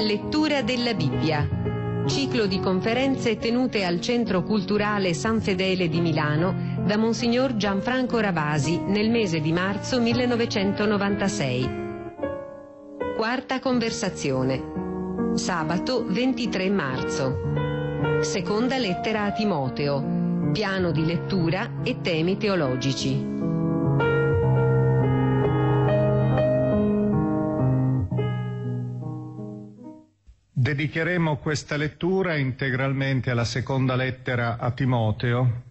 Lettura della Bibbia. Ciclo di conferenze tenute al Centro Culturale San Fedele di Milano da Monsignor Gianfranco Ravasi nel mese di marzo 1996. Quarta conversazione. Sabato 23 marzo. Seconda lettera a Timoteo. Piano di lettura e temi teologici. dedicheremo questa lettura integralmente alla seconda lettera a Timoteo.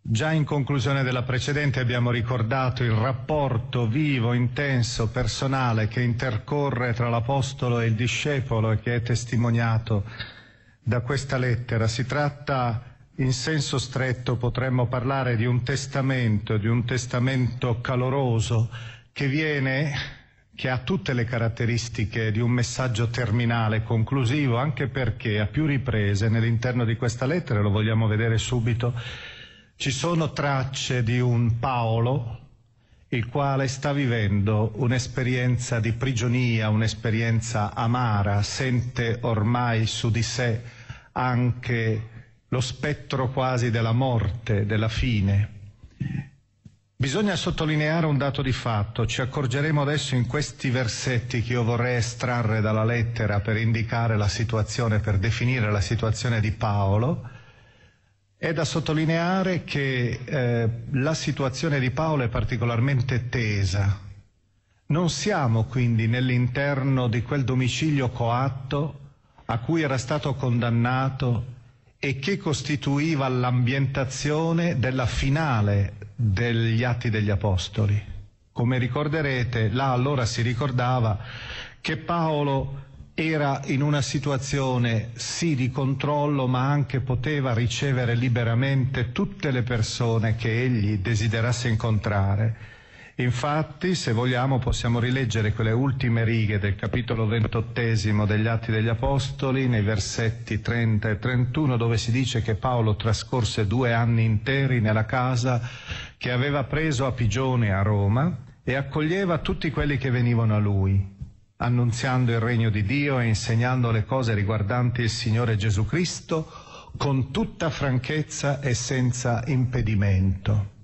Già in conclusione della precedente abbiamo ricordato il rapporto vivo, intenso, personale che intercorre tra l'Apostolo e il discepolo e che è testimoniato da questa lettera. Si tratta in senso stretto potremmo parlare di un testamento, di un testamento caloroso che viene che ha tutte le caratteristiche di un messaggio terminale conclusivo, anche perché a più riprese nell'interno di questa lettera, lo vogliamo vedere subito, ci sono tracce di un Paolo il quale sta vivendo un'esperienza di prigionia, un'esperienza amara, sente ormai su di sé anche lo spettro quasi della morte, della fine Bisogna sottolineare un dato di fatto, ci accorgeremo adesso in questi versetti che io vorrei estrarre dalla lettera per indicare la situazione, per definire la situazione di Paolo, è da sottolineare che eh, la situazione di Paolo è particolarmente tesa. Non siamo quindi nell'interno di quel domicilio coatto a cui era stato condannato e che costituiva l'ambientazione della finale degli Atti degli Apostoli. Come ricorderete, là allora si ricordava che Paolo era in una situazione sì di controllo, ma anche poteva ricevere liberamente tutte le persone che egli desiderasse incontrare Infatti, se vogliamo, possiamo rileggere quelle ultime righe del capitolo ventottesimo degli Atti degli Apostoli, nei versetti 30 e 31, dove si dice che Paolo trascorse due anni interi nella casa che aveva preso a Pigione a Roma e accoglieva tutti quelli che venivano a lui, annunziando il regno di Dio e insegnando le cose riguardanti il Signore Gesù Cristo con tutta franchezza e senza impedimento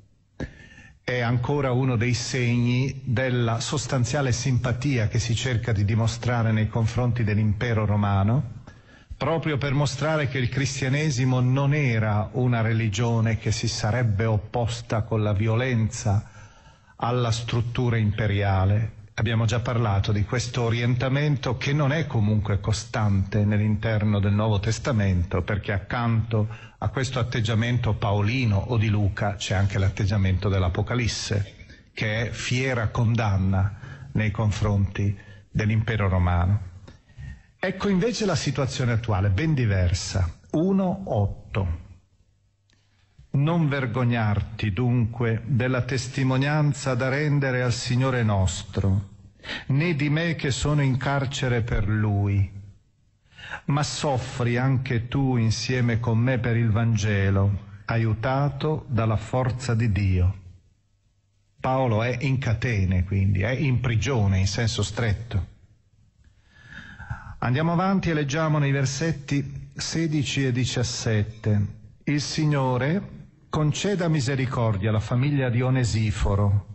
è ancora uno dei segni della sostanziale simpatia che si cerca di dimostrare nei confronti dell'impero romano, proprio per mostrare che il cristianesimo non era una religione che si sarebbe opposta con la violenza alla struttura imperiale, Abbiamo già parlato di questo orientamento che non è comunque costante nell'interno del Nuovo Testamento, perché accanto a questo atteggiamento paolino o di Luca c'è anche l'atteggiamento dell'Apocalisse, che è fiera condanna nei confronti dell'impero romano. Ecco invece la situazione attuale, ben diversa. 1.8. Non vergognarti dunque della testimonianza da rendere al Signore nostro, né di me che sono in carcere per Lui, ma soffri anche tu insieme con me per il Vangelo, aiutato dalla forza di Dio. Paolo è in catene, quindi è in prigione in senso stretto. Andiamo avanti e leggiamo nei versetti 16 e 17. Il Signore, conceda misericordia alla famiglia di Onesiforo,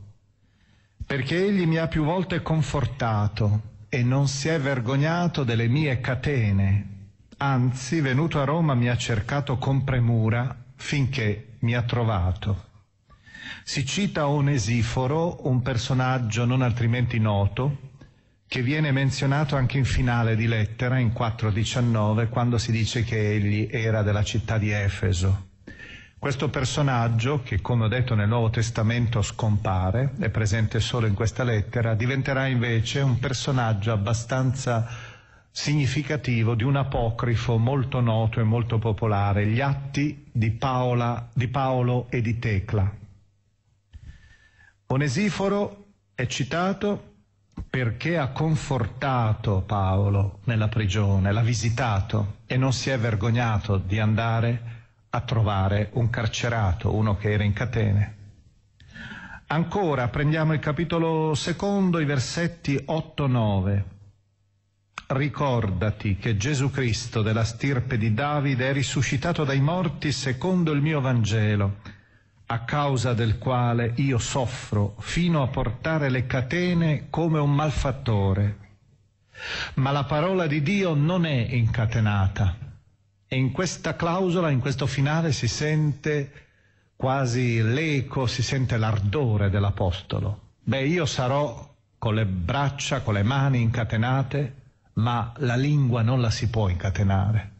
perché egli mi ha più volte confortato e non si è vergognato delle mie catene. Anzi, venuto a Roma mi ha cercato con premura finché mi ha trovato. Si cita Onesiforo, un personaggio non altrimenti noto, che viene menzionato anche in finale di lettera, in 4.19, quando si dice che egli era della città di Efeso. Questo personaggio, che come ho detto nel Nuovo Testamento scompare, è presente solo in questa lettera, diventerà invece un personaggio abbastanza significativo di un apocrifo molto noto e molto popolare, gli atti di, Paola, di Paolo e di Tecla. Onesiforo è citato perché ha confortato Paolo nella prigione, l'ha visitato e non si è vergognato di andare a trovare un carcerato, uno che era in catene. Ancora prendiamo il capitolo secondo, i versetti 8-9. Ricordati che Gesù Cristo della stirpe di Davide è risuscitato dai morti secondo il mio Vangelo, a causa del quale io soffro fino a portare le catene come un malfattore. Ma la parola di Dio non è incatenata e in questa clausola, in questo finale, si sente quasi l'eco, si sente l'ardore dell'Apostolo. Beh, io sarò con le braccia, con le mani incatenate, ma la lingua non la si può incatenare.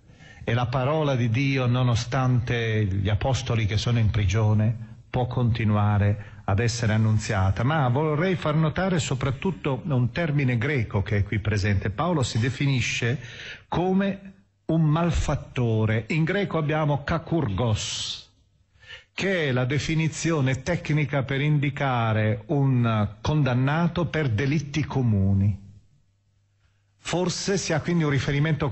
E la parola di Dio, nonostante gli apostoli che sono in prigione, può continuare ad essere annunziata. Ma vorrei far notare soprattutto un termine greco che è qui presente. Paolo si definisce come un malfattore. In greco abbiamo kakurgos, che è la definizione tecnica per indicare un condannato per delitti comuni. Forse si ha quindi un riferimento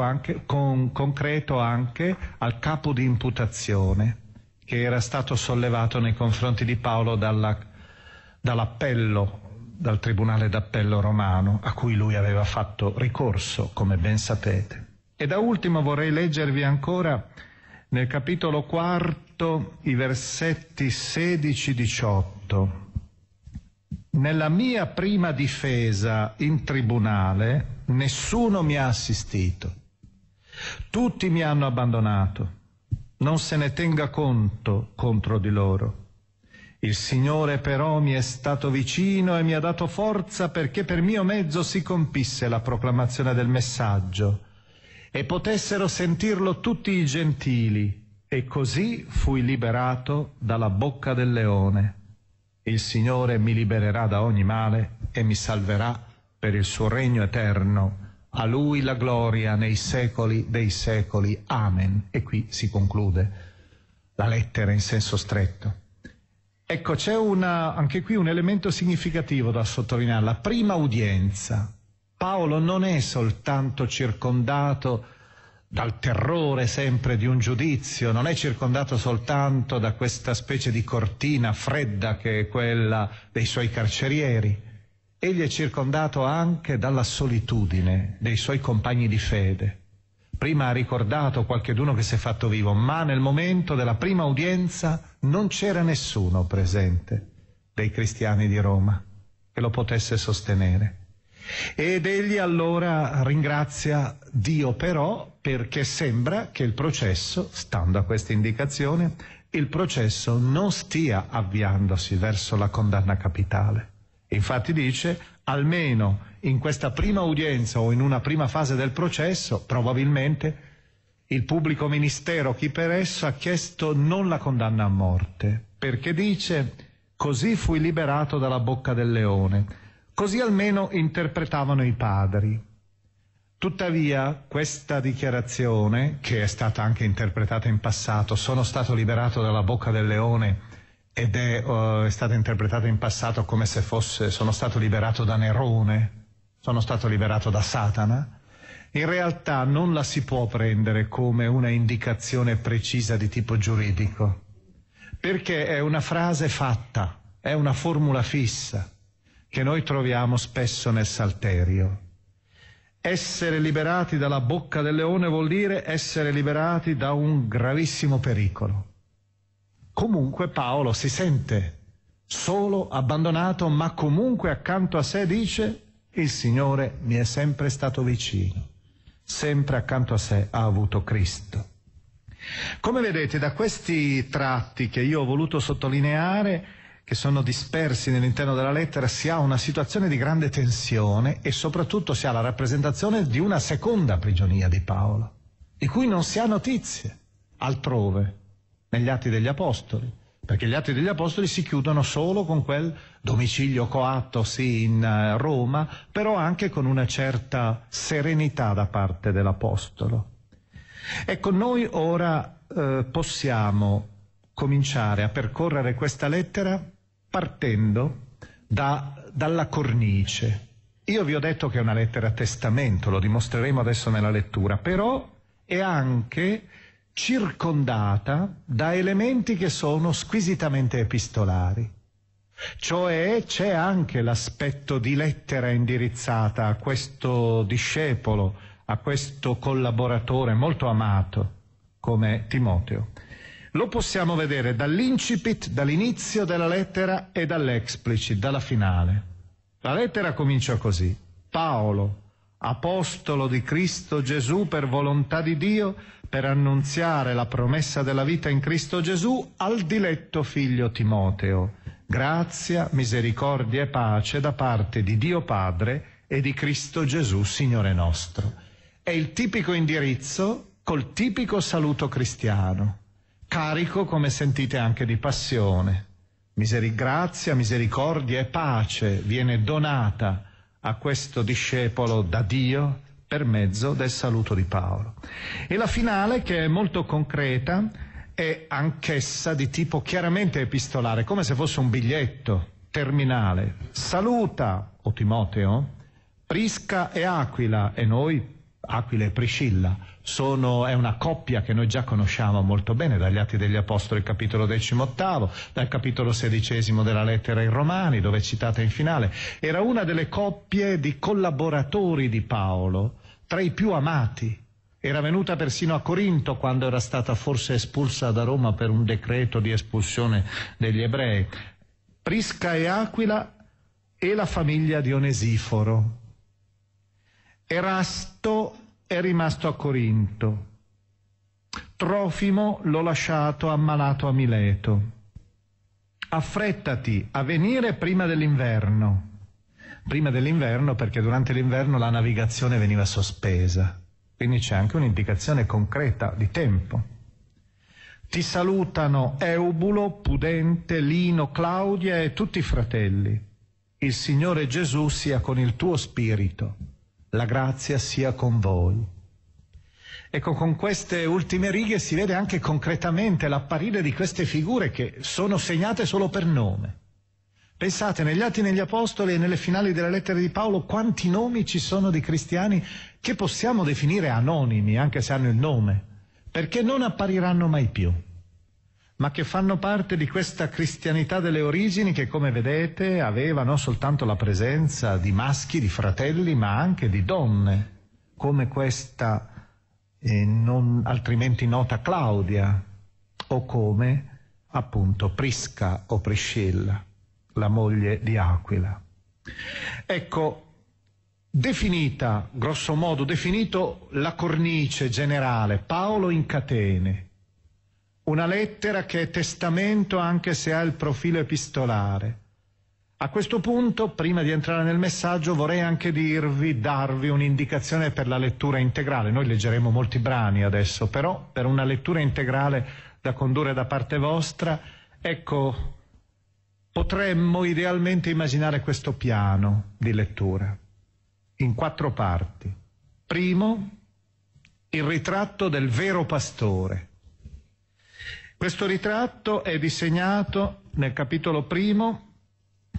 anche, con, concreto anche al capo di imputazione che era stato sollevato nei confronti di Paolo dalla, dall'appello, dal Tribunale d'Appello romano, a cui lui aveva fatto ricorso, come ben sapete. E da ultimo vorrei leggervi ancora nel capitolo quarto i versetti 16-18. Nella mia prima difesa in tribunale nessuno mi ha assistito, tutti mi hanno abbandonato, non se ne tenga conto contro di loro. Il Signore però mi è stato vicino e mi ha dato forza perché per mio mezzo si compisse la proclamazione del messaggio e potessero sentirlo tutti i gentili, e così fui liberato dalla bocca del leone. Il Signore mi libererà da ogni male e mi salverà per il suo regno eterno. A Lui la gloria nei secoli dei secoli. Amen. E qui si conclude la lettera in senso stretto. Ecco, c'è una, anche qui un elemento significativo da sottolineare, la prima udienza. Paolo non è soltanto circondato dal terrore sempre di un giudizio, non è circondato soltanto da questa specie di cortina fredda che è quella dei suoi carcerieri, egli è circondato anche dalla solitudine dei suoi compagni di fede. Prima ha ricordato qualcheduno che si è fatto vivo, ma nel momento della prima udienza non c'era nessuno presente dei cristiani di Roma che lo potesse sostenere. Ed egli allora ringrazia Dio però perché sembra che il processo, stando a questa indicazione, il processo non stia avviandosi verso la condanna capitale. Infatti dice, almeno in questa prima udienza o in una prima fase del processo, probabilmente il pubblico ministero, chi per esso, ha chiesto non la condanna a morte, perché dice, così fui liberato dalla bocca del leone Così almeno interpretavano i padri. Tuttavia, questa dichiarazione, che è stata anche interpretata in passato, sono stato liberato dalla bocca del leone ed è, uh, è stata interpretata in passato come se fosse sono stato liberato da Nerone, sono stato liberato da Satana, in realtà non la si può prendere come una indicazione precisa di tipo giuridico, perché è una frase fatta, è una formula fissa che noi troviamo spesso nel Salterio. Essere liberati dalla bocca del leone vuol dire essere liberati da un gravissimo pericolo. Comunque Paolo si sente solo, abbandonato, ma comunque accanto a sé dice il Signore mi è sempre stato vicino, sempre accanto a sé ha avuto Cristo. Come vedete da questi tratti che io ho voluto sottolineare, che sono dispersi nell'interno della lettera, si ha una situazione di grande tensione e soprattutto si ha la rappresentazione di una seconda prigionia di Paolo, di cui non si ha notizie altrove, negli Atti degli Apostoli, perché gli Atti degli Apostoli si chiudono solo con quel domicilio coatto, sì, in eh, Roma, però anche con una certa serenità da parte dell'Apostolo. Ecco, noi ora eh, possiamo cominciare a percorrere questa lettera partendo da, dalla cornice. Io vi ho detto che è una lettera a testamento, lo dimostreremo adesso nella lettura, però è anche circondata da elementi che sono squisitamente epistolari. Cioè c'è anche l'aspetto di lettera indirizzata a questo discepolo, a questo collaboratore molto amato come Timoteo. Lo possiamo vedere dall'incipit, dall'inizio della lettera e dall'explicit, dalla finale. La lettera comincia così. Paolo, apostolo di Cristo Gesù per volontà di Dio, per annunziare la promessa della vita in Cristo Gesù al diletto figlio Timoteo. Grazia, misericordia e pace da parte di Dio Padre e di Cristo Gesù, Signore nostro. È il tipico indirizzo col tipico saluto cristiano carico come sentite anche di passione. Miserigrazia, misericordia e pace viene donata a questo discepolo da Dio per mezzo del saluto di Paolo. E la finale, che è molto concreta, è anch'essa di tipo chiaramente epistolare, come se fosse un biglietto terminale. Saluta, o Timoteo, Prisca e Aquila, e noi, Aquila e Priscilla, sono, è una coppia che noi già conosciamo molto bene dagli Atti degli Apostoli, capitolo decimottavo, dal capitolo sedicesimo della lettera ai Romani, dove è citata in finale. Era una delle coppie di collaboratori di Paolo, tra i più amati. Era venuta persino a Corinto quando era stata forse espulsa da Roma per un decreto di espulsione degli ebrei. Prisca e Aquila e la famiglia di Onesiforo. Erasto è rimasto a Corinto. Trofimo l'ho lasciato ammalato a Mileto. Affrettati a venire prima dell'inverno. Prima dell'inverno perché durante l'inverno la navigazione veniva sospesa. Quindi c'è anche un'indicazione concreta di tempo. Ti salutano Eubulo, Pudente, Lino, Claudia e tutti i fratelli. Il Signore Gesù sia con il tuo spirito. La grazia sia con voi. Ecco, con queste ultime righe si vede anche concretamente l'apparire di queste figure che sono segnate solo per nome. Pensate, negli Atti negli Apostoli e nelle finali delle lettere di Paolo quanti nomi ci sono di cristiani che possiamo definire anonimi, anche se hanno il nome, perché non appariranno mai più ma che fanno parte di questa cristianità delle origini che, come vedete, aveva non soltanto la presenza di maschi, di fratelli, ma anche di donne, come questa eh, non altrimenti nota Claudia, o come appunto Prisca o Priscilla, la moglie di Aquila. Ecco, definita, grosso modo, definito la cornice generale, Paolo in catene, una lettera che è testamento anche se ha il profilo epistolare. A questo punto, prima di entrare nel messaggio, vorrei anche dirvi, darvi un'indicazione per la lettura integrale. Noi leggeremo molti brani adesso, però per una lettura integrale da condurre da parte vostra, ecco, potremmo idealmente immaginare questo piano di lettura in quattro parti. Primo, il ritratto del vero pastore. Questo ritratto è disegnato nel capitolo primo,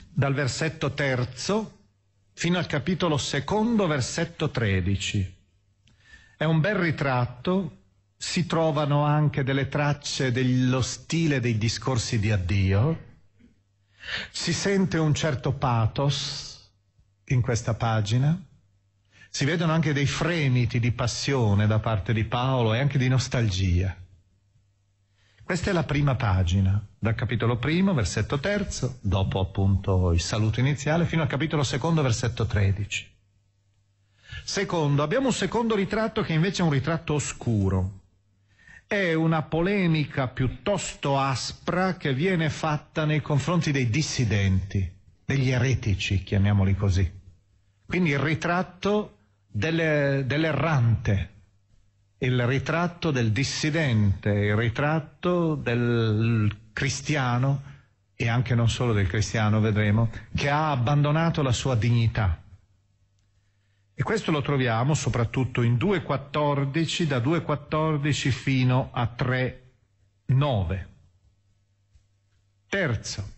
dal versetto terzo fino al capitolo secondo, versetto tredici. È un bel ritratto, si trovano anche delle tracce dello stile dei discorsi di addio, si sente un certo pathos in questa pagina, si vedono anche dei fremiti di passione da parte di Paolo e anche di nostalgia. Questa è la prima pagina, dal capitolo primo, versetto terzo, dopo appunto il saluto iniziale, fino al capitolo secondo, versetto tredici. Secondo, abbiamo un secondo ritratto che invece è un ritratto oscuro. È una polemica piuttosto aspra che viene fatta nei confronti dei dissidenti, degli eretici, chiamiamoli così. Quindi il ritratto delle, dell'errante, il ritratto del dissidente, il ritratto del cristiano, e anche non solo del cristiano, vedremo, che ha abbandonato la sua dignità. E questo lo troviamo soprattutto in 2.14, da 2.14 fino a 3.9. Terzo,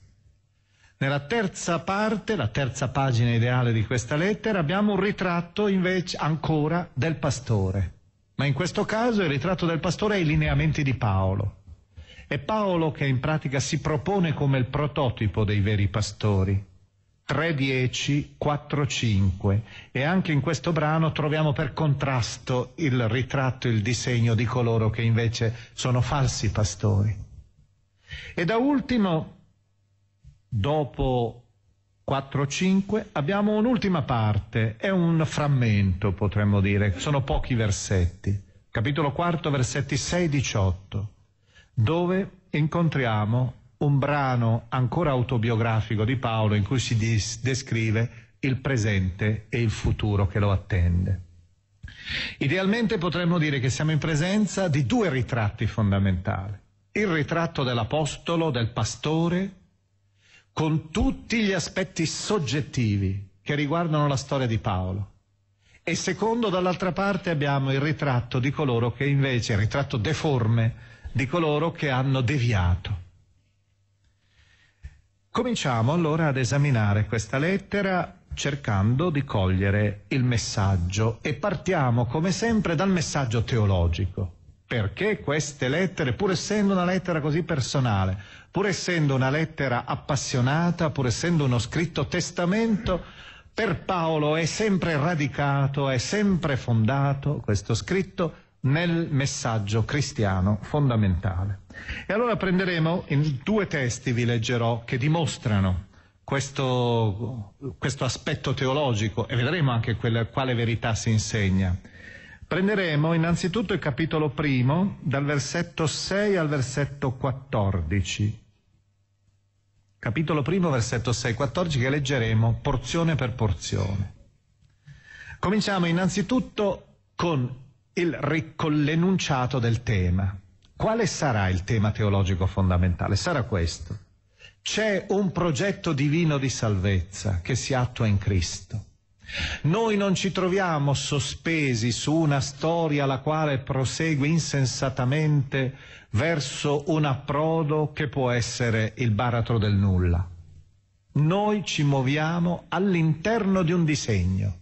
nella terza parte, la terza pagina ideale di questa lettera, abbiamo un ritratto invece ancora del pastore. Ma in questo caso il ritratto del pastore è i lineamenti di Paolo. È Paolo che in pratica si propone come il prototipo dei veri pastori. 3.10, 4.5 e anche in questo brano troviamo per contrasto il ritratto, il disegno di coloro che invece sono falsi pastori. E da ultimo, dopo 4-5. Abbiamo un'ultima parte, è un frammento potremmo dire, sono pochi versetti. Capitolo 4, versetti 6-18, dove incontriamo un brano ancora autobiografico di Paolo in cui si dis- descrive il presente e il futuro che lo attende. Idealmente potremmo dire che siamo in presenza di due ritratti fondamentali. Il ritratto dell'apostolo, del pastore, con tutti gli aspetti soggettivi che riguardano la storia di Paolo. E secondo, dall'altra parte, abbiamo il ritratto di coloro che invece, il ritratto deforme di coloro che hanno deviato. Cominciamo allora ad esaminare questa lettera cercando di cogliere il messaggio e partiamo come sempre dal messaggio teologico perché queste lettere, pur essendo una lettera così personale, pur essendo una lettera appassionata, pur essendo uno scritto testamento, per Paolo è sempre radicato, è sempre fondato questo scritto nel messaggio cristiano fondamentale. E allora prenderemo, in due testi vi leggerò, che dimostrano questo, questo aspetto teologico e vedremo anche quella, quale verità si insegna. Prenderemo innanzitutto il capitolo primo, dal versetto 6 al versetto 14. Capitolo primo, versetto 6-14, che leggeremo porzione per porzione. Cominciamo innanzitutto con, il, con l'enunciato del tema. Quale sarà il tema teologico fondamentale? Sarà questo. C'è un progetto divino di salvezza che si attua in Cristo. Noi non ci troviamo sospesi su una storia la quale prosegue insensatamente verso un approdo che può essere il baratro del nulla. Noi ci muoviamo all'interno di un disegno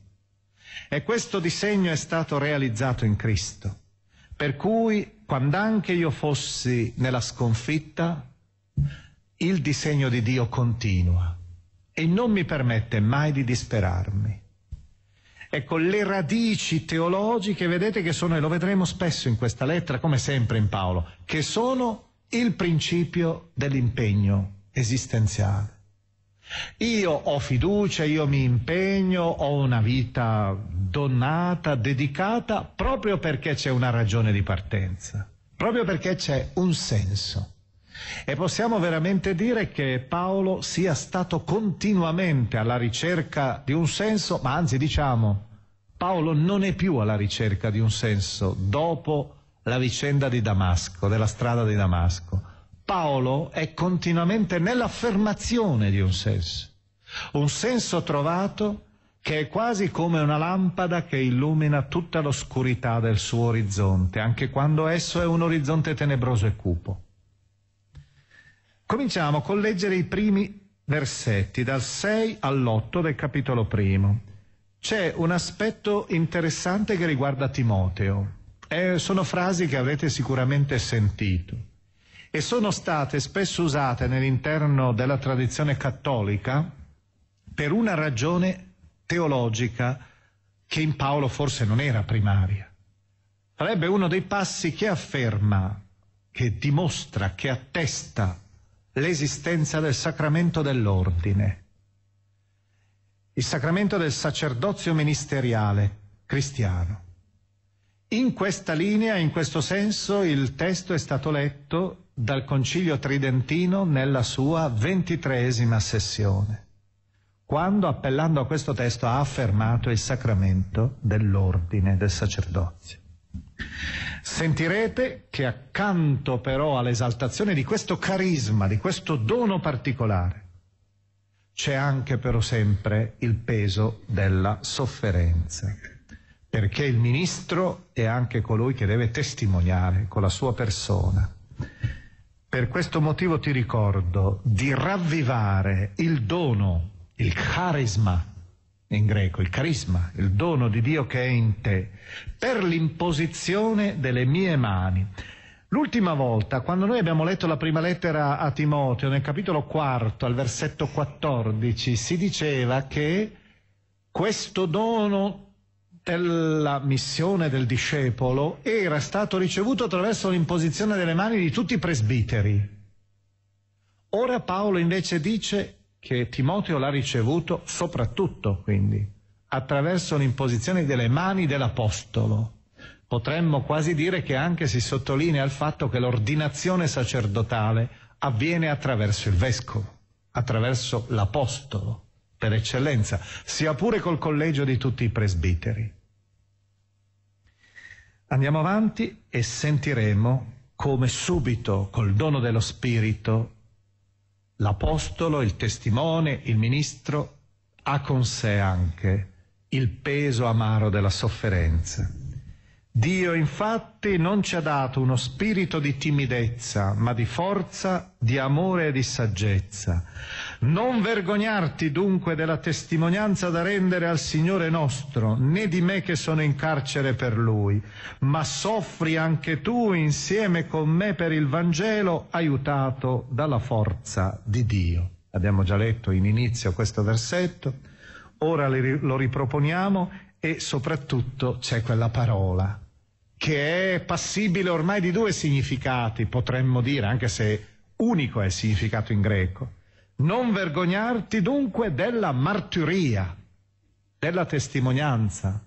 e questo disegno è stato realizzato in Cristo. Per cui, quando anche io fossi nella sconfitta, il disegno di Dio continua e non mi permette mai di disperarmi. Ecco, le radici teologiche, vedete che sono, e lo vedremo spesso in questa lettera, come sempre in Paolo, che sono il principio dell'impegno esistenziale. Io ho fiducia, io mi impegno, ho una vita donata, dedicata, proprio perché c'è una ragione di partenza, proprio perché c'è un senso. E possiamo veramente dire che Paolo sia stato continuamente alla ricerca di un senso, ma anzi diciamo, Paolo non è più alla ricerca di un senso dopo la vicenda di Damasco, della strada di Damasco. Paolo è continuamente nell'affermazione di un senso, un senso trovato che è quasi come una lampada che illumina tutta l'oscurità del suo orizzonte, anche quando esso è un orizzonte tenebroso e cupo. Cominciamo col leggere i primi versetti, dal 6 all'8 del capitolo primo. C'è un aspetto interessante che riguarda Timoteo. Eh, sono frasi che avrete sicuramente sentito e sono state spesso usate nell'interno della tradizione cattolica per una ragione teologica che in Paolo forse non era primaria. Sarebbe uno dei passi che afferma, che dimostra, che attesta l'esistenza del sacramento dell'ordine. Il sacramento del sacerdozio ministeriale cristiano. In questa linea, in questo senso, il testo è stato letto dal Concilio Tridentino nella sua ventitreesima sessione, quando appellando a questo testo ha affermato il sacramento dell'ordine del sacerdozio. Sentirete che accanto però all'esaltazione di questo carisma, di questo dono particolare, c'è anche però sempre il peso della sofferenza, perché il ministro è anche colui che deve testimoniare con la sua persona. Per questo motivo ti ricordo di ravvivare il dono, il carisma in greco, il carisma, il dono di Dio che è in te, per l'imposizione delle mie mani. L'ultima volta, quando noi abbiamo letto la prima lettera a Timoteo, nel capitolo quarto, al versetto 14, si diceva che questo dono della missione del discepolo era stato ricevuto attraverso l'imposizione delle mani di tutti i presbiteri. Ora Paolo invece dice che Timoteo l'ha ricevuto soprattutto quindi attraverso l'imposizione delle mani dell'Apostolo. Potremmo quasi dire che anche si sottolinea il fatto che l'ordinazione sacerdotale avviene attraverso il Vescovo, attraverso l'Apostolo, per eccellenza, sia pure col collegio di tutti i presbiteri. Andiamo avanti e sentiremo come subito, col dono dello Spirito, l'apostolo, il testimone, il ministro, ha con sé anche il peso amaro della sofferenza. Dio infatti non ci ha dato uno spirito di timidezza, ma di forza, di amore e di saggezza. Non vergognarti dunque della testimonianza da rendere al Signore nostro, né di me che sono in carcere per Lui, ma soffri anche tu insieme con me per il Vangelo, aiutato dalla forza di Dio. Abbiamo già letto in inizio questo versetto, ora lo riproponiamo e soprattutto c'è quella parola che è passibile ormai di due significati, potremmo dire, anche se unico è il significato in greco. Non vergognarti dunque della martiria, della testimonianza.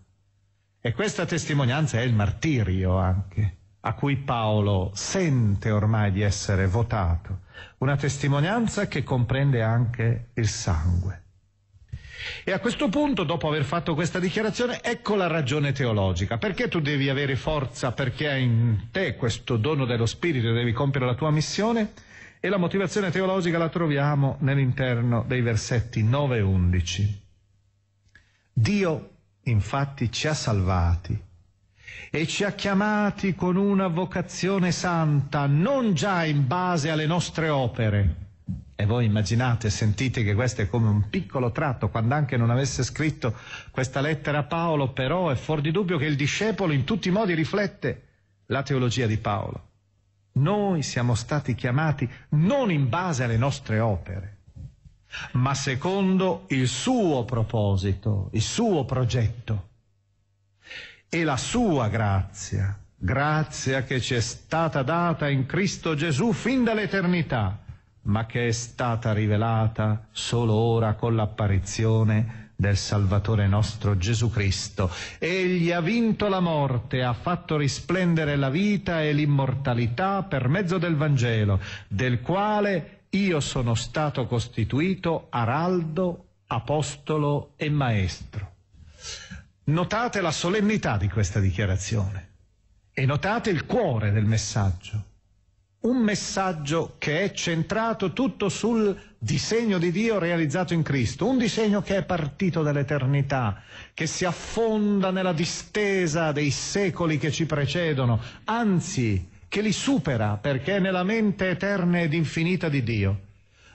E questa testimonianza è il martirio anche, a cui Paolo sente ormai di essere votato. Una testimonianza che comprende anche il sangue. E a questo punto, dopo aver fatto questa dichiarazione, ecco la ragione teologica. Perché tu devi avere forza, perché hai in te questo dono dello Spirito, e devi compiere la tua missione? e la motivazione teologica la troviamo nell'interno dei versetti 9 e 11. Dio infatti ci ha salvati e ci ha chiamati con una vocazione santa, non già in base alle nostre opere. E voi immaginate, sentite che questo è come un piccolo tratto, quando anche non avesse scritto questa lettera a Paolo, però è fuori di dubbio che il discepolo in tutti i modi riflette la teologia di Paolo. Noi siamo stati chiamati non in base alle nostre opere, ma secondo il suo proposito, il suo progetto e la sua grazia, grazia che ci è stata data in Cristo Gesù fin dall'eternità, ma che è stata rivelata solo ora con l'apparizione del Salvatore nostro Gesù Cristo. Egli ha vinto la morte, ha fatto risplendere la vita e l'immortalità per mezzo del Vangelo, del quale io sono stato costituito araldo, apostolo e maestro. Notate la solennità di questa dichiarazione e notate il cuore del messaggio un messaggio che è centrato tutto sul disegno di Dio realizzato in Cristo, un disegno che è partito dall'eternità, che si affonda nella distesa dei secoli che ci precedono, anzi che li supera perché è nella mente eterna ed infinita di Dio.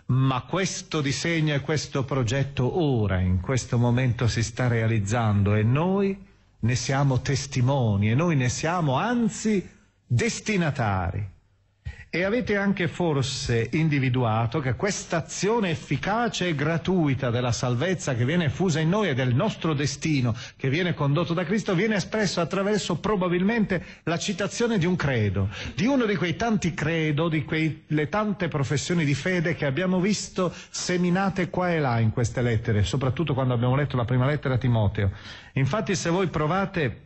Ma questo disegno e questo progetto ora, in questo momento, si sta realizzando e noi ne siamo testimoni e noi ne siamo anzi destinatari. E avete anche forse individuato che questa azione efficace e gratuita della salvezza che viene fusa in noi e del nostro destino che viene condotto da Cristo viene espresso attraverso probabilmente la citazione di un credo, di uno di quei tanti credo, di quelle tante professioni di fede che abbiamo visto seminate qua e là in queste lettere, soprattutto quando abbiamo letto la prima lettera a Timoteo. Infatti se voi provate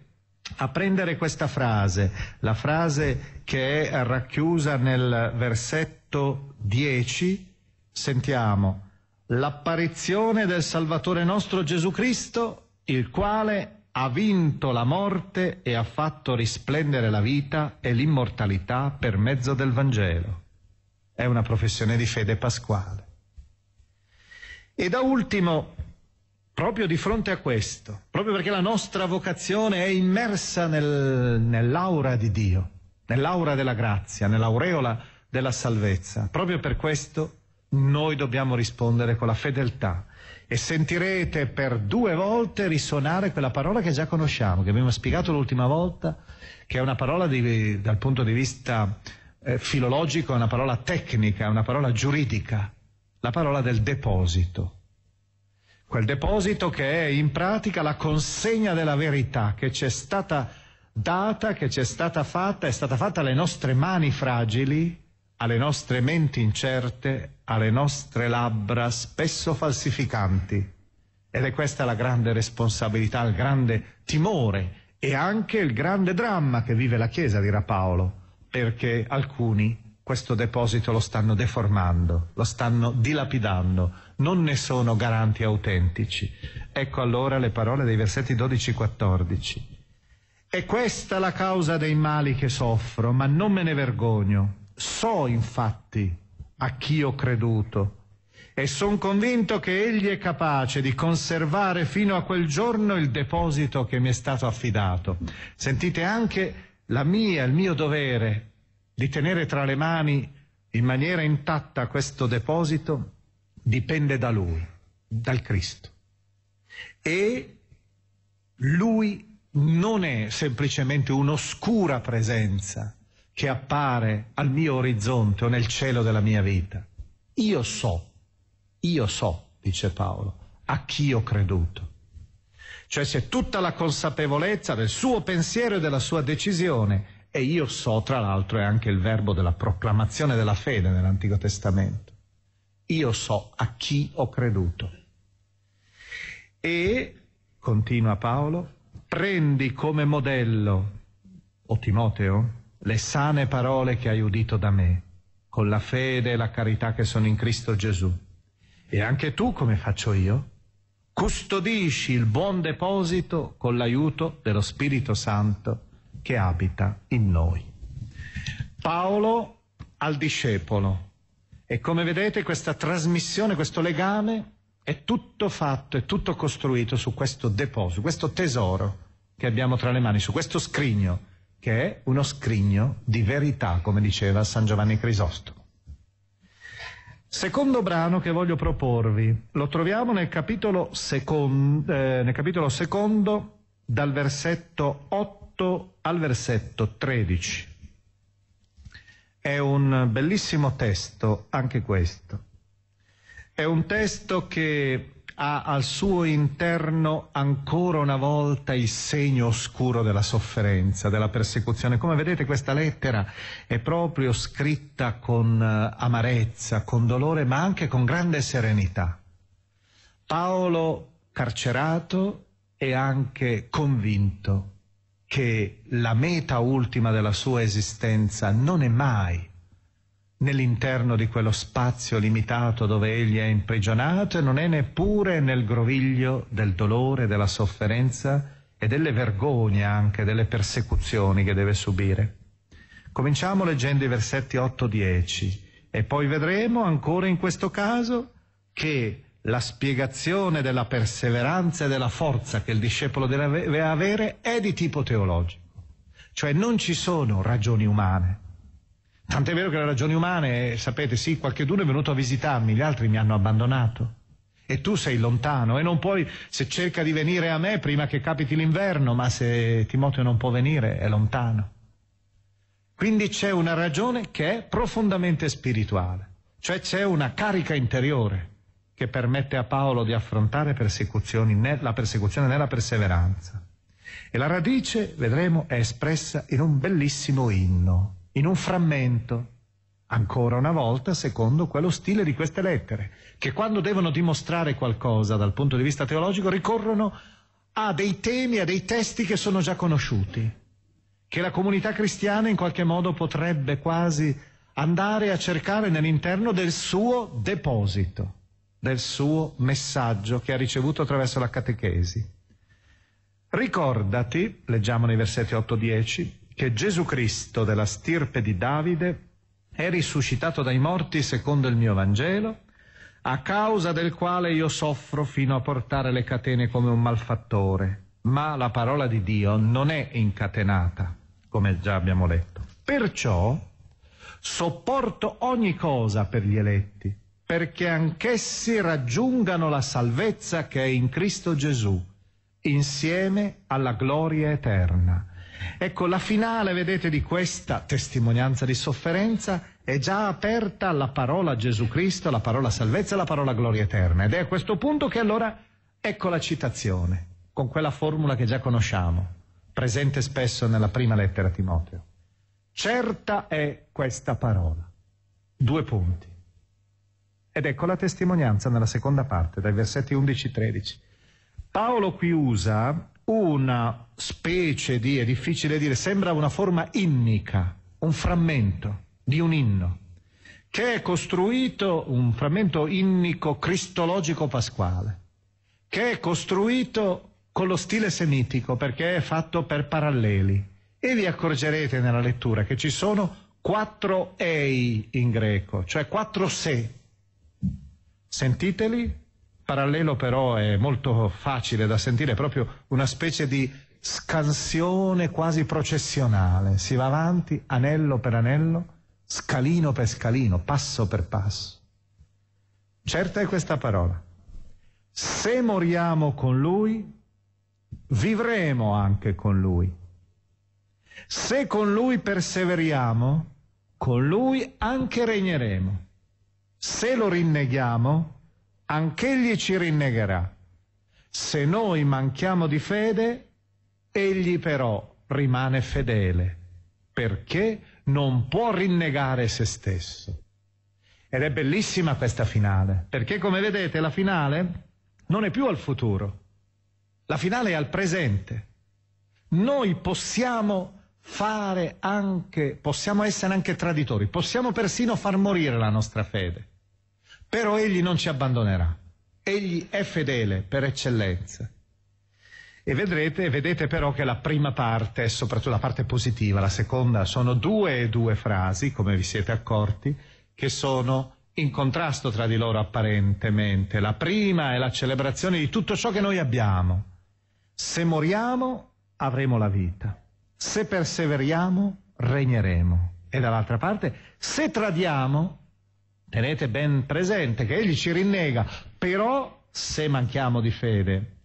a prendere questa frase, la frase che è racchiusa nel versetto 10, sentiamo l'apparizione del Salvatore nostro Gesù Cristo, il quale ha vinto la morte e ha fatto risplendere la vita e l'immortalità per mezzo del Vangelo. È una professione di fede pasquale. E da ultimo proprio di fronte a questo, proprio perché la nostra vocazione è immersa nel, nell'aura di Dio, nell'aura della grazia, nell'aureola della salvezza, proprio per questo noi dobbiamo rispondere con la fedeltà e sentirete per due volte risuonare quella parola che già conosciamo, che abbiamo spiegato l'ultima volta, che è una parola di, dal punto di vista eh, filologico, è una parola tecnica, è una parola giuridica, la parola del deposito quel deposito che è in pratica la consegna della verità che ci è stata data, che ci è stata fatta, è stata fatta alle nostre mani fragili, alle nostre menti incerte, alle nostre labbra spesso falsificanti. Ed è questa la grande responsabilità, il grande timore e anche il grande dramma che vive la Chiesa, dirà Paolo, perché alcuni questo deposito lo stanno deformando, lo stanno dilapidando, non ne sono garanti autentici. Ecco allora le parole dei versetti 12 e 14. È questa la causa dei mali che soffro, ma non me ne vergogno. So infatti a chi ho creduto e sono convinto che egli è capace di conservare fino a quel giorno il deposito che mi è stato affidato. Sentite anche la mia, il mio dovere di tenere tra le mani in maniera intatta questo deposito dipende da Lui, dal Cristo. E Lui non è semplicemente un'oscura presenza che appare al mio orizzonte o nel cielo della mia vita. Io so, io so, dice Paolo, a chi ho creduto. Cioè se tutta la consapevolezza del suo pensiero e della sua decisione e io so, tra l'altro, è anche il verbo della proclamazione della fede nell'Antico Testamento. Io so a chi ho creduto. E, continua Paolo, prendi come modello, o Timoteo, le sane parole che hai udito da me, con la fede e la carità che sono in Cristo Gesù. E anche tu, come faccio io, custodisci il buon deposito con l'aiuto dello Spirito Santo che abita in noi. Paolo al discepolo. E come vedete questa trasmissione, questo legame è tutto fatto, è tutto costruito su questo deposito, questo tesoro che abbiamo tra le mani, su questo scrigno, che è uno scrigno di verità, come diceva San Giovanni Crisostomo. Secondo brano che voglio proporvi lo troviamo nel capitolo secondo, eh, nel capitolo secondo dal versetto 8 8 al versetto 13. È un bellissimo testo anche questo. È un testo che ha al suo interno ancora una volta il segno oscuro della sofferenza, della persecuzione. Come vedete questa lettera è proprio scritta con eh, amarezza, con dolore, ma anche con grande serenità. Paolo carcerato e anche convinto che la meta ultima della sua esistenza non è mai nell'interno di quello spazio limitato dove egli è imprigionato e non è neppure nel groviglio del dolore, della sofferenza e delle vergogne anche, delle persecuzioni che deve subire. Cominciamo leggendo i versetti 8-10 e poi vedremo ancora in questo caso che la spiegazione della perseveranza e della forza che il discepolo deve avere è di tipo teologico. Cioè non ci sono ragioni umane. Tant'è vero che le ragioni umane, sapete, sì, qualcheduno è venuto a visitarmi, gli altri mi hanno abbandonato. E tu sei lontano e non puoi, se cerca di venire a me prima che capiti l'inverno, ma se Timoteo non può venire è lontano. Quindi c'è una ragione che è profondamente spirituale, cioè c'è una carica interiore che permette a Paolo di affrontare persecuzioni, né la persecuzione né la perseveranza. E la radice, vedremo, è espressa in un bellissimo inno, in un frammento, ancora una volta secondo quello stile di queste lettere, che quando devono dimostrare qualcosa dal punto di vista teologico ricorrono a dei temi, a dei testi che sono già conosciuti, che la comunità cristiana in qualche modo potrebbe quasi andare a cercare nell'interno del suo deposito del suo messaggio che ha ricevuto attraverso la catechesi. Ricordati, leggiamo nei versetti 8-10, che Gesù Cristo della stirpe di Davide è risuscitato dai morti secondo il mio Vangelo, a causa del quale io soffro fino a portare le catene come un malfattore, ma la parola di Dio non è incatenata, come già abbiamo letto. Perciò sopporto ogni cosa per gli eletti perché anch'essi raggiungano la salvezza che è in Cristo Gesù, insieme alla gloria eterna. Ecco, la finale, vedete, di questa testimonianza di sofferenza è già aperta alla parola Gesù Cristo, la parola salvezza, e la parola gloria eterna. Ed è a questo punto che allora ecco la citazione, con quella formula che già conosciamo, presente spesso nella prima lettera a Timoteo. Certa è questa parola. Due punti. Ed ecco la testimonianza nella seconda parte, dai versetti 11-13. Paolo qui usa una specie di, è difficile dire, sembra una forma innica, un frammento di un inno, che è costruito, un frammento innico cristologico pasquale, che è costruito con lo stile semitico perché è fatto per paralleli. E vi accorgerete nella lettura che ci sono quattro ei in greco, cioè quattro se Sentiteli, parallelo però è molto facile da sentire, è proprio una specie di scansione quasi processionale, si va avanti anello per anello, scalino per scalino, passo per passo. Certa è questa parola. Se moriamo con lui, vivremo anche con lui. Se con lui perseveriamo, con lui anche regneremo. Se lo rinneghiamo, anch'egli ci rinnegherà. Se noi manchiamo di fede, egli però rimane fedele, perché non può rinnegare se stesso. Ed è bellissima questa finale, perché come vedete la finale non è più al futuro, la finale è al presente. Noi possiamo fare anche, possiamo essere anche traditori, possiamo persino far morire la nostra fede. Però egli non ci abbandonerà. Egli è fedele per eccellenza. E vedrete, vedete però che la prima parte, soprattutto la parte positiva, la seconda, sono due e due frasi, come vi siete accorti, che sono in contrasto tra di loro apparentemente. La prima è la celebrazione di tutto ciò che noi abbiamo. Se moriamo avremo la vita, se perseveriamo regneremo. E dall'altra parte, se tradiamo Tenete ben presente che egli ci rinnega, però se manchiamo di fede,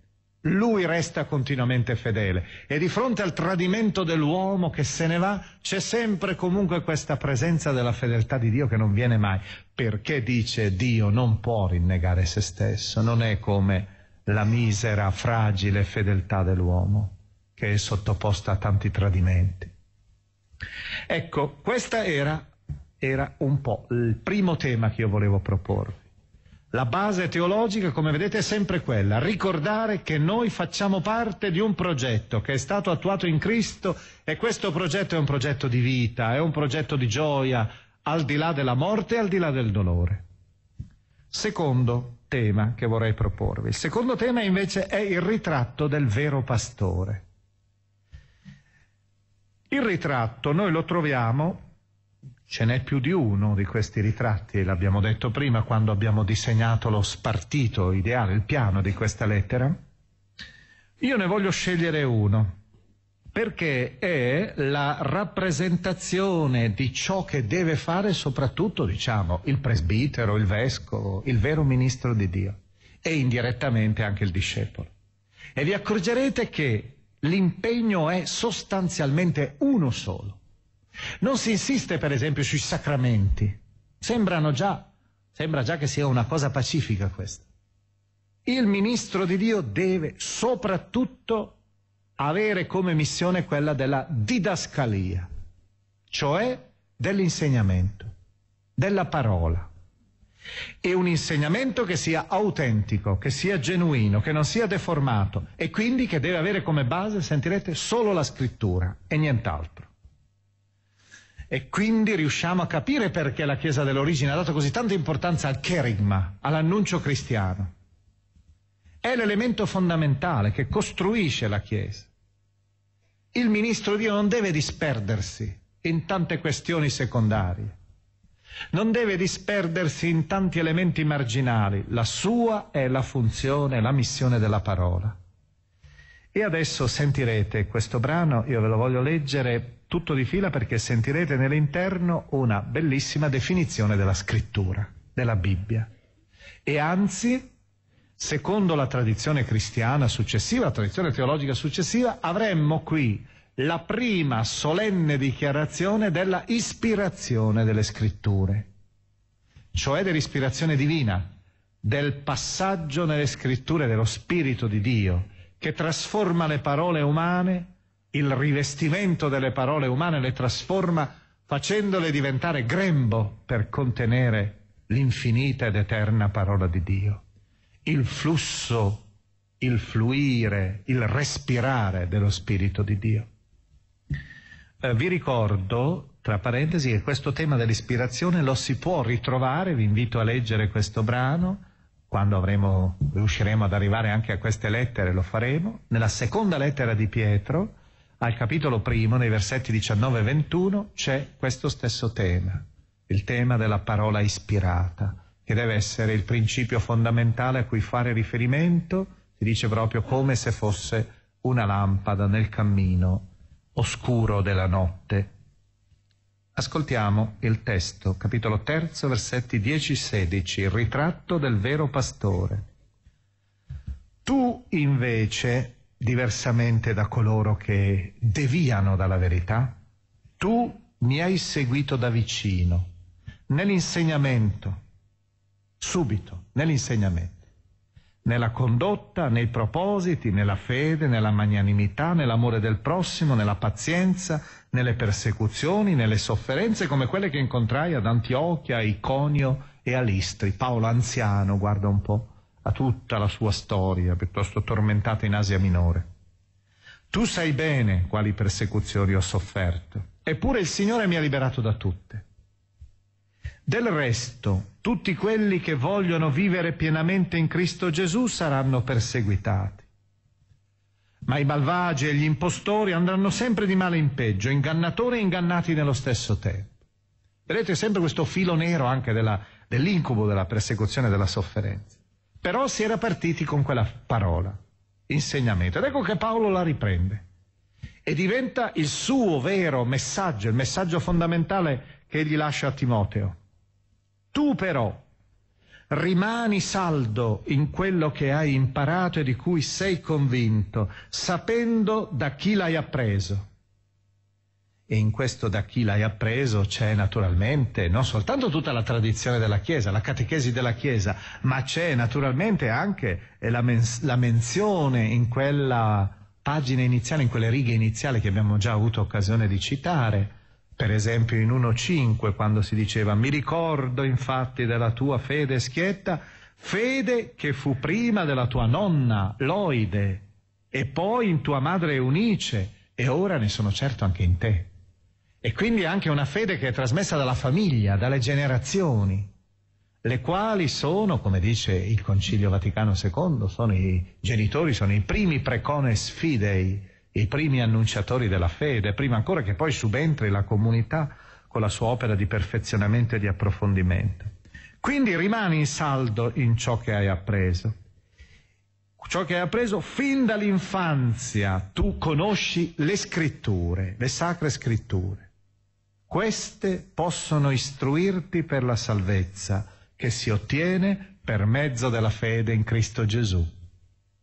lui resta continuamente fedele e di fronte al tradimento dell'uomo che se ne va c'è sempre comunque questa presenza della fedeltà di Dio che non viene mai, perché dice Dio non può rinnegare se stesso, non è come la misera, fragile fedeltà dell'uomo che è sottoposta a tanti tradimenti. Ecco, questa era era un po' il primo tema che io volevo proporvi. La base teologica, come vedete, è sempre quella, ricordare che noi facciamo parte di un progetto che è stato attuato in Cristo e questo progetto è un progetto di vita, è un progetto di gioia, al di là della morte e al di là del dolore. Secondo tema che vorrei proporvi. Il secondo tema invece è il ritratto del vero pastore. Il ritratto noi lo troviamo Ce n'è più di uno di questi ritratti, l'abbiamo detto prima quando abbiamo disegnato lo spartito ideale, il piano di questa lettera. Io ne voglio scegliere uno, perché è la rappresentazione di ciò che deve fare soprattutto, diciamo, il presbitero, il vescovo, il vero ministro di Dio e indirettamente anche il discepolo. E vi accorgerete che l'impegno è sostanzialmente uno solo. Non si insiste per esempio sui sacramenti. Sembrano già, sembra già che sia una cosa pacifica questa. Il ministro di Dio deve soprattutto avere come missione quella della didascalia, cioè dell'insegnamento, della parola. E un insegnamento che sia autentico, che sia genuino, che non sia deformato e quindi che deve avere come base, sentirete, solo la scrittura e nient'altro. E quindi riusciamo a capire perché la Chiesa dell'origine ha dato così tanta importanza al cherigma, all'annuncio cristiano. È l'elemento fondamentale che costruisce la Chiesa. Il ministro Dio non deve disperdersi in tante questioni secondarie, non deve disperdersi in tanti elementi marginali. La sua è la funzione, la missione della parola. E adesso sentirete questo brano, io ve lo voglio leggere tutto di fila perché sentirete nell'interno una bellissima definizione della scrittura, della Bibbia. E anzi, secondo la tradizione cristiana successiva, la tradizione teologica successiva, avremmo qui la prima solenne dichiarazione della ispirazione delle scritture, cioè dell'ispirazione divina, del passaggio nelle scritture dello Spirito di Dio che trasforma le parole umane, il rivestimento delle parole umane le trasforma facendole diventare grembo per contenere l'infinita ed eterna parola di Dio. Il flusso, il fluire, il respirare dello Spirito di Dio. Eh, vi ricordo, tra parentesi, che questo tema dell'ispirazione lo si può ritrovare, vi invito a leggere questo brano, quando avremo, riusciremo ad arrivare anche a queste lettere, lo faremo, nella seconda lettera di Pietro, al capitolo primo, nei versetti 19 e 21, c'è questo stesso tema, il tema della parola ispirata, che deve essere il principio fondamentale a cui fare riferimento, si dice proprio come se fosse una lampada nel cammino oscuro della notte, Ascoltiamo il testo, capitolo 3, versetti 10-16, il ritratto del vero pastore. Tu invece, diversamente da coloro che deviano dalla verità, tu mi hai seguito da vicino, nell'insegnamento, subito, nell'insegnamento nella condotta, nei propositi, nella fede, nella magnanimità, nell'amore del prossimo, nella pazienza, nelle persecuzioni, nelle sofferenze come quelle che incontrai ad Antiochia, a Iconio e a Listri. Paolo anziano, guarda un po', ha tutta la sua storia, piuttosto tormentata in Asia Minore. Tu sai bene quali persecuzioni ho sofferto, eppure il Signore mi ha liberato da tutte. Del resto, tutti quelli che vogliono vivere pienamente in Cristo Gesù saranno perseguitati. Ma i malvagi e gli impostori andranno sempre di male in peggio, ingannatori e ingannati nello stesso tempo. Vedete sempre questo filo nero anche della, dell'incubo della persecuzione della sofferenza. Però si era partiti con quella parola, insegnamento. Ed ecco che Paolo la riprende e diventa il suo vero messaggio, il messaggio fondamentale che egli lascia a Timoteo. Tu però rimani saldo in quello che hai imparato e di cui sei convinto, sapendo da chi l'hai appreso. E in questo da chi l'hai appreso c'è naturalmente non soltanto tutta la tradizione della Chiesa, la catechesi della Chiesa, ma c'è naturalmente anche la, men- la menzione in quella pagina iniziale, in quelle righe iniziali che abbiamo già avuto occasione di citare, per esempio in 1.5 quando si diceva mi ricordo infatti della tua fede schietta, fede che fu prima della tua nonna, Loide, e poi in tua madre Eunice, e ora ne sono certo anche in te. E quindi anche una fede che è trasmessa dalla famiglia, dalle generazioni, le quali sono, come dice il Concilio Vaticano II, sono i genitori, sono i primi precones fidei, i primi annunciatori della fede, prima ancora che poi subentri la comunità con la sua opera di perfezionamento e di approfondimento. Quindi rimani in saldo in ciò che hai appreso. Ciò che hai appreso fin dall'infanzia, tu conosci le scritture, le sacre scritture. Queste possono istruirti per la salvezza che si ottiene per mezzo della fede in Cristo Gesù.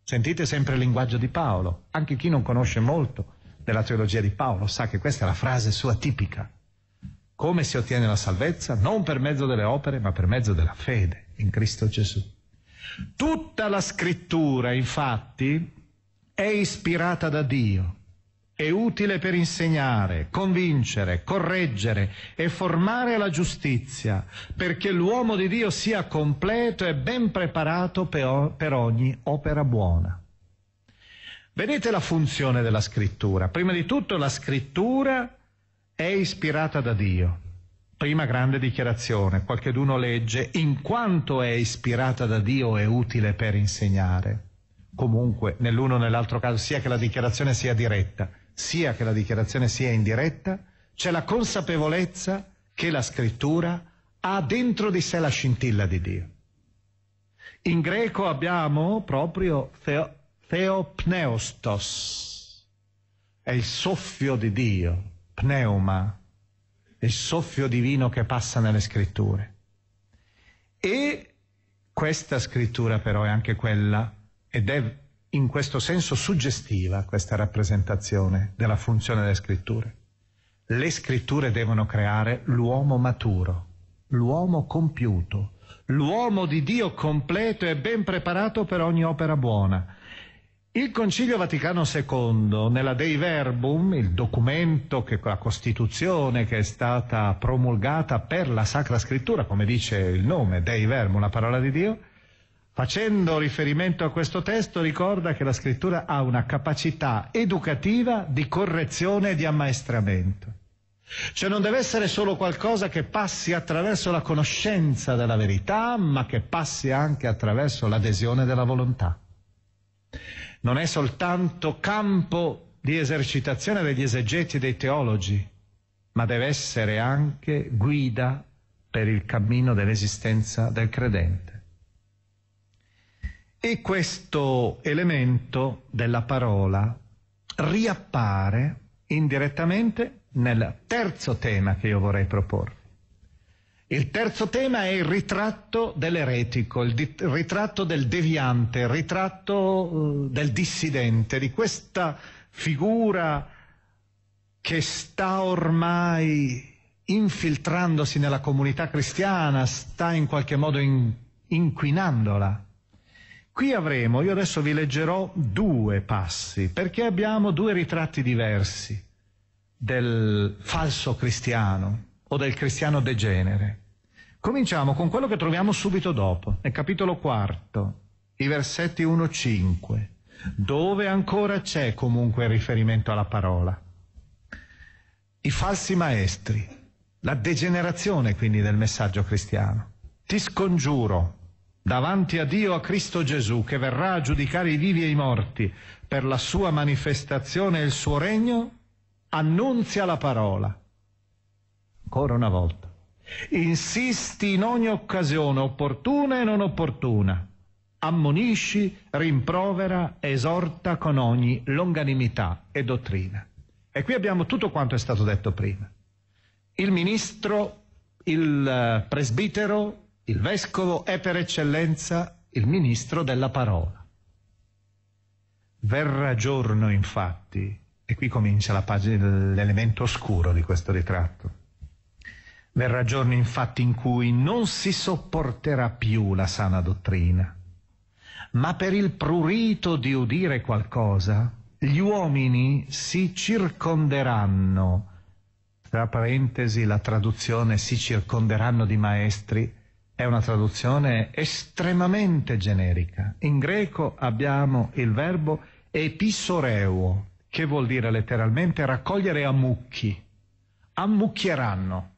Sentite sempre il linguaggio di Paolo, anche chi non conosce molto della teologia di Paolo sa che questa è la frase sua tipica. Come si ottiene la salvezza? Non per mezzo delle opere, ma per mezzo della fede in Cristo Gesù. Tutta la scrittura, infatti, è ispirata da Dio è utile per insegnare, convincere, correggere e formare la giustizia, perché l'uomo di Dio sia completo e ben preparato per ogni opera buona. Vedete la funzione della scrittura. Prima di tutto la scrittura è ispirata da Dio. Prima grande dichiarazione, qualcheduno legge, in quanto è ispirata da Dio è utile per insegnare. Comunque, nell'uno o nell'altro caso, sia che la dichiarazione sia diretta sia che la dichiarazione sia indiretta, c'è la consapevolezza che la scrittura ha dentro di sé la scintilla di Dio. In greco abbiamo proprio theo, theopneustos, è il soffio di Dio, pneuma, il soffio divino che passa nelle scritture. E questa scrittura però è anche quella, ed è in questo senso suggestiva questa rappresentazione della funzione delle scritture. Le scritture devono creare l'uomo maturo, l'uomo compiuto, l'uomo di Dio completo e ben preparato per ogni opera buona. Il Concilio Vaticano II, nella Dei Verbum, il documento, che, la Costituzione che è stata promulgata per la Sacra Scrittura, come dice il nome, Dei Verbum, la parola di Dio, Facendo riferimento a questo testo ricorda che la scrittura ha una capacità educativa di correzione e di ammaestramento. Cioè non deve essere solo qualcosa che passi attraverso la conoscenza della verità, ma che passi anche attraverso l'adesione della volontà. Non è soltanto campo di esercitazione degli esegeti e dei teologi, ma deve essere anche guida per il cammino dell'esistenza del credente. E questo elemento della parola riappare indirettamente nel terzo tema che io vorrei proporre. Il terzo tema è il ritratto dell'eretico, il, di- ritratto del deviante, il ritratto eh, del dissidente, di questa figura che sta ormai infiltrandosi nella comunità cristiana, sta in qualche modo in- inquinandola Qui avremo, io adesso vi leggerò due passi, perché abbiamo due ritratti diversi del falso cristiano o del cristiano degenere. Cominciamo con quello che troviamo subito dopo, nel capitolo quarto, i versetti 1-5, dove ancora c'è comunque riferimento alla parola. I falsi maestri, la degenerazione quindi del messaggio cristiano. Ti scongiuro, davanti a Dio a Cristo Gesù che verrà a giudicare i vivi e i morti per la sua manifestazione e il suo regno, annunzia la parola. Ancora una volta. Insisti in ogni occasione, opportuna e non opportuna. Ammonisci, rimprovera, esorta con ogni longanimità e dottrina. E qui abbiamo tutto quanto è stato detto prima. Il ministro, il eh, presbitero, il vescovo è per eccellenza il ministro della parola. Verrà giorno, infatti, e qui comincia pagina, l'elemento oscuro di questo ritratto. Verrà giorno infatti in cui non si sopporterà più la sana dottrina, ma per il prurito di udire qualcosa, gli uomini si circonderanno, tra parentesi la traduzione si circonderanno di maestri, è una traduzione estremamente generica. In greco abbiamo il verbo episoreuo, che vuol dire letteralmente raccogliere a mucchi. Ammucchieranno,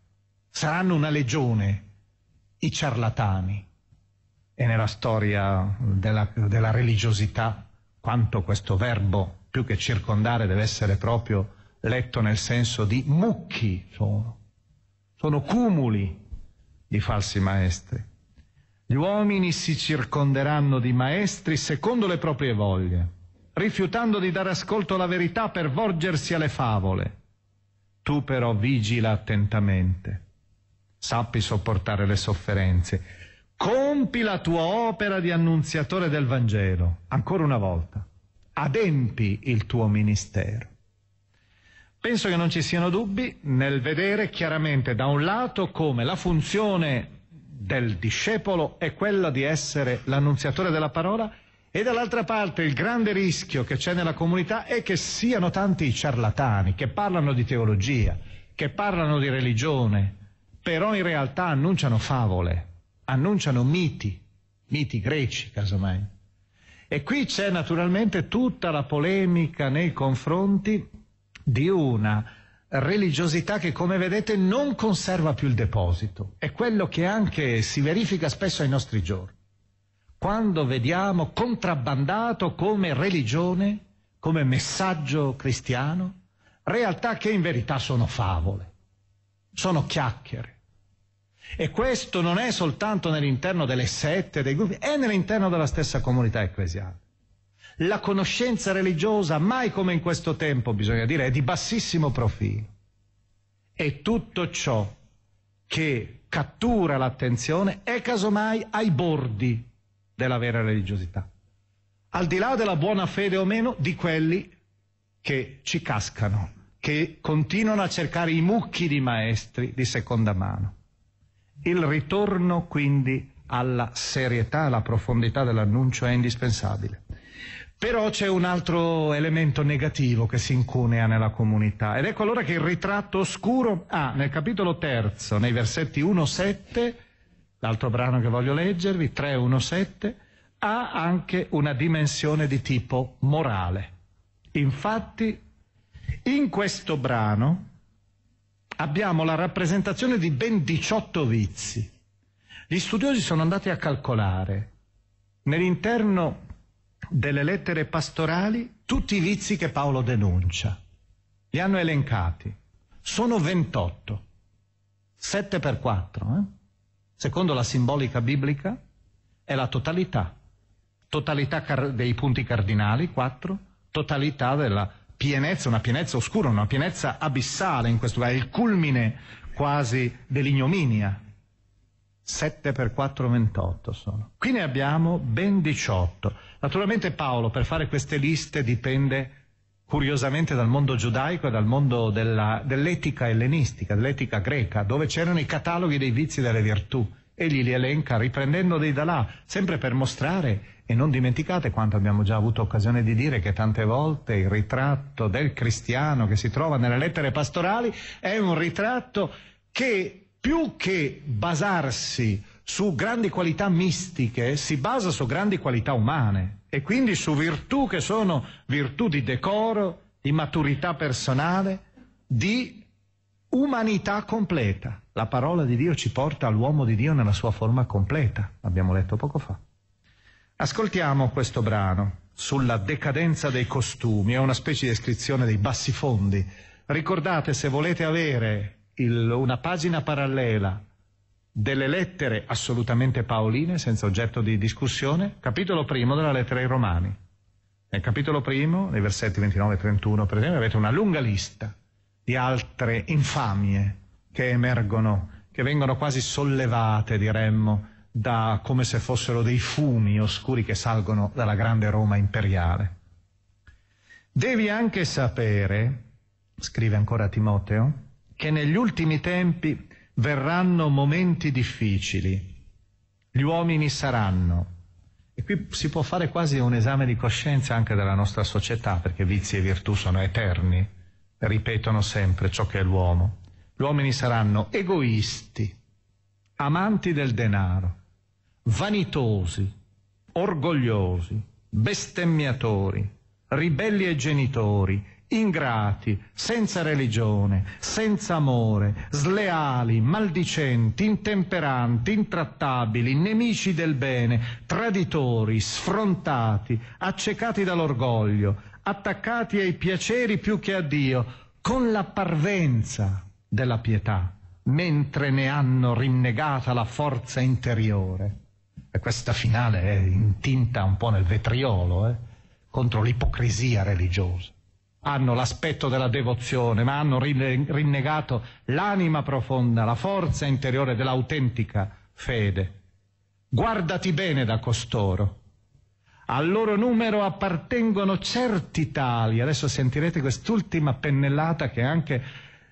saranno una legione, i ciarlatani. E nella storia della, della religiosità, quanto questo verbo, più che circondare, deve essere proprio letto nel senso di mucchi sono. Sono cumuli di falsi maestri. Gli uomini si circonderanno di maestri secondo le proprie voglie, rifiutando di dare ascolto alla verità per volgersi alle favole. Tu però vigila attentamente, sappi sopportare le sofferenze, compi la tua opera di annunziatore del Vangelo, ancora una volta, adempi il tuo ministero. Penso che non ci siano dubbi nel vedere chiaramente da un lato come la funzione del discepolo è quella di essere l'annunziatore della parola e dall'altra parte il grande rischio che c'è nella comunità è che siano tanti i ciarlatani che parlano di teologia, che parlano di religione, però in realtà annunciano favole, annunciano miti, miti greci casomai. E qui c'è naturalmente tutta la polemica nei confronti di una religiosità che come vedete non conserva più il deposito. È quello che anche si verifica spesso ai nostri giorni. Quando vediamo contrabbandato come religione, come messaggio cristiano, realtà che in verità sono favole, sono chiacchiere. E questo non è soltanto nell'interno delle sette, dei gruppi, è nell'interno della stessa comunità ecclesiale la conoscenza religiosa, mai come in questo tempo bisogna dire, è di bassissimo profilo. E tutto ciò che cattura l'attenzione è casomai ai bordi della vera religiosità, al di là della buona fede o meno di quelli che ci cascano, che continuano a cercare i mucchi di maestri di seconda mano. Il ritorno quindi alla serietà, alla profondità dell'annuncio è indispensabile. Però c'è un altro elemento negativo che si incunea nella comunità ed ecco allora che il ritratto oscuro ha ah, nel capitolo terzo, nei versetti 1-7, l'altro brano che voglio leggervi, 3-1-7, ha anche una dimensione di tipo morale. Infatti, in questo brano abbiamo la rappresentazione di ben 18 vizi. Gli studiosi sono andati a calcolare nell'interno delle lettere pastorali tutti i vizi che Paolo denuncia. Li hanno elencati. Sono 28. 7 per 4. Eh? Secondo la simbolica biblica è la totalità. Totalità car- dei punti cardinali, 4. Totalità della pienezza, una pienezza oscura, una pienezza abissale in questo caso, è il culmine quasi dell'ignominia 7 per 4, 28 sono. Qui ne abbiamo ben 18. Naturalmente Paolo per fare queste liste dipende curiosamente dal mondo giudaico e dal mondo della, dell'etica ellenistica, dell'etica greca, dove c'erano i cataloghi dei vizi e delle virtù. Egli li elenca riprendendoli da là, sempre per mostrare, e non dimenticate quanto abbiamo già avuto occasione di dire, che tante volte il ritratto del cristiano che si trova nelle lettere pastorali è un ritratto che più che basarsi su grandi qualità mistiche, si basa su grandi qualità umane e quindi su virtù che sono virtù di decoro, di maturità personale, di umanità completa. La parola di Dio ci porta all'uomo di Dio nella sua forma completa, l'abbiamo letto poco fa. Ascoltiamo questo brano sulla decadenza dei costumi, è una specie di descrizione dei bassi fondi. Ricordate, se volete avere il, una pagina parallela delle lettere assolutamente paoline, senza oggetto di discussione, capitolo primo della lettera ai Romani. Nel capitolo primo, nei versetti 29 e 31, per esempio, avete una lunga lista di altre infamie che emergono, che vengono quasi sollevate, diremmo, da come se fossero dei fumi oscuri che salgono dalla grande Roma imperiale. Devi anche sapere, scrive ancora Timoteo, che negli ultimi tempi verranno momenti difficili, gli uomini saranno. E qui si può fare quasi un esame di coscienza anche della nostra società, perché vizi e virtù sono eterni, ripetono sempre ciò che è l'uomo. Gli uomini saranno egoisti, amanti del denaro, vanitosi, orgogliosi, bestemmiatori, ribelli ai genitori, ingrati, senza religione, senza amore, sleali, maldicenti, intemperanti, intrattabili, nemici del bene, traditori, sfrontati, accecati dall'orgoglio, attaccati ai piaceri più che a Dio, con la parvenza della pietà, mentre ne hanno rinnegata la forza interiore. E questa finale è intinta un po' nel vetriolo, eh? contro l'ipocrisia religiosa hanno l'aspetto della devozione, ma hanno rinnegato l'anima profonda, la forza interiore dell'autentica fede. Guardati bene da costoro. Al loro numero appartengono certi tali, adesso sentirete quest'ultima pennellata anche,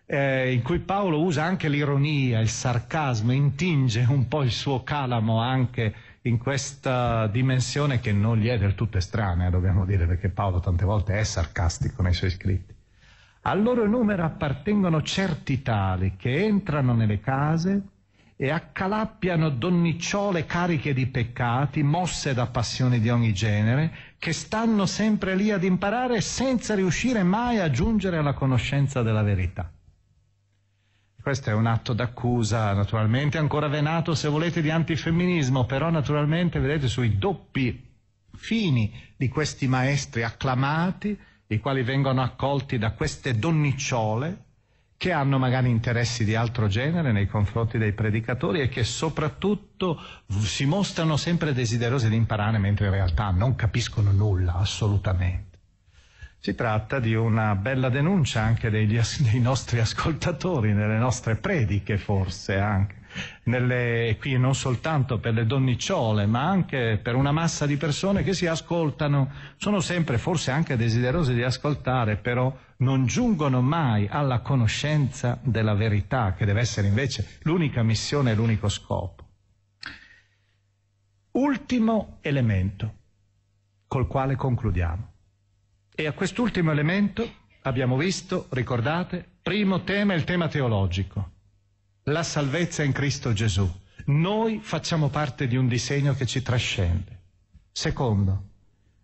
eh, in cui Paolo usa anche l'ironia, il sarcasmo, intinge un po' il suo calamo anche in questa dimensione che non gli è del tutto estranea, dobbiamo dire, perché Paolo tante volte è sarcastico nei suoi scritti. Al loro numero appartengono certi tali che entrano nelle case e accalappiano donnicciole cariche di peccati, mosse da passioni di ogni genere, che stanno sempre lì ad imparare senza riuscire mai a giungere alla conoscenza della verità. Questo è un atto d'accusa, naturalmente, ancora venato, se volete, di antifemminismo, però naturalmente, vedete, sui doppi fini di questi maestri acclamati, i quali vengono accolti da queste donnicciole, che hanno magari interessi di altro genere nei confronti dei predicatori e che soprattutto si mostrano sempre desiderose di imparare, mentre in realtà non capiscono nulla, assolutamente. Si tratta di una bella denuncia anche degli, dei nostri ascoltatori, nelle nostre prediche forse anche. Nelle, qui non soltanto per le donnicciole, ma anche per una massa di persone che si ascoltano, sono sempre forse anche desiderose di ascoltare, però non giungono mai alla conoscenza della verità, che deve essere invece l'unica missione e l'unico scopo. Ultimo elemento col quale concludiamo. E a quest'ultimo elemento abbiamo visto, ricordate, primo tema è il tema teologico, la salvezza in Cristo Gesù. Noi facciamo parte di un disegno che ci trascende. Secondo,